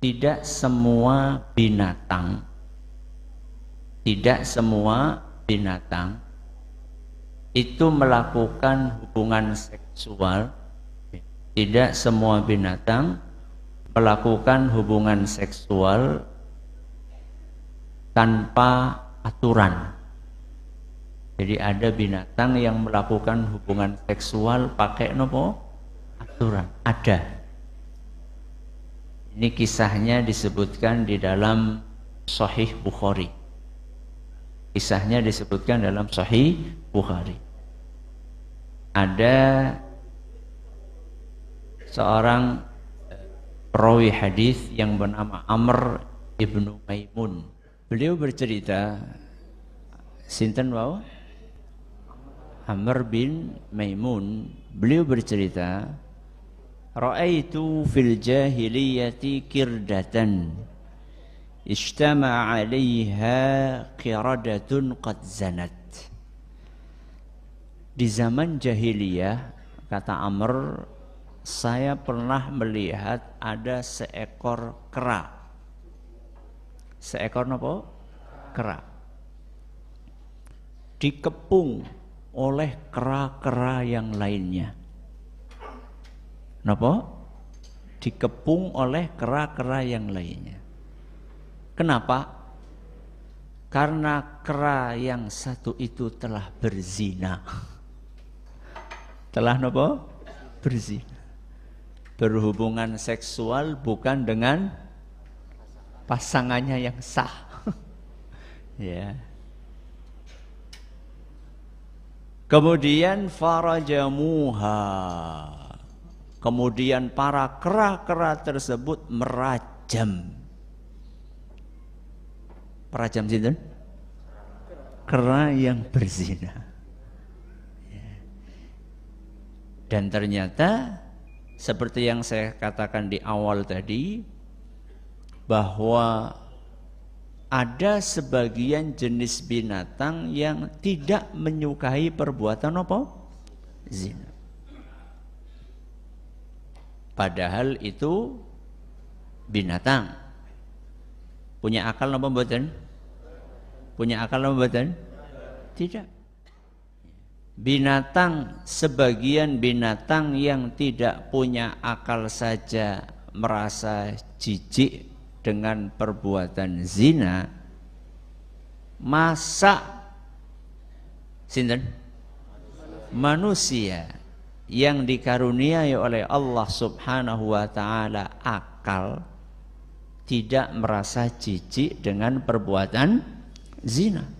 tidak semua binatang tidak semua binatang itu melakukan hubungan seksual tidak semua binatang melakukan hubungan seksual tanpa aturan jadi ada binatang yang melakukan hubungan seksual pakai nopo aturan ada ini kisahnya disebutkan di dalam Sahih Bukhari. Kisahnya disebutkan dalam Sahih Bukhari. Ada seorang eh, perawi hadis yang bernama Amr ibnu Maimun. Beliau bercerita Sinten wau? Amr bin Maimun beliau bercerita Ra'aitu fil jahiliyati kirdatan Ijtama alaiha qiradatun qad zanat Di zaman jahiliyah Kata Amr Saya pernah melihat ada seekor kera Seekor apa? Kera Dikepung oleh kera-kera yang lainnya Napa? Dikepung oleh kera-kera yang lainnya. Kenapa? Karena kera yang satu itu telah berzina. Telah napa? Berzina. Berhubungan seksual bukan dengan pasangannya yang sah. ya. Kemudian farajamuha Kemudian para kera-kera tersebut merajam. Merajam sinten? Kera yang berzina. Ya. Dan ternyata seperti yang saya katakan di awal tadi bahwa ada sebagian jenis binatang yang tidak menyukai perbuatan apa? Zina. Padahal itu binatang. Punya akal apa buatan? Punya akal apa buatan? Tidak. Binatang sebagian binatang yang tidak punya akal saja merasa jijik dengan perbuatan zina masa sinten manusia yang dikaruniai oleh Allah Subhanahu wa taala akal tidak merasa jijik dengan perbuatan zina.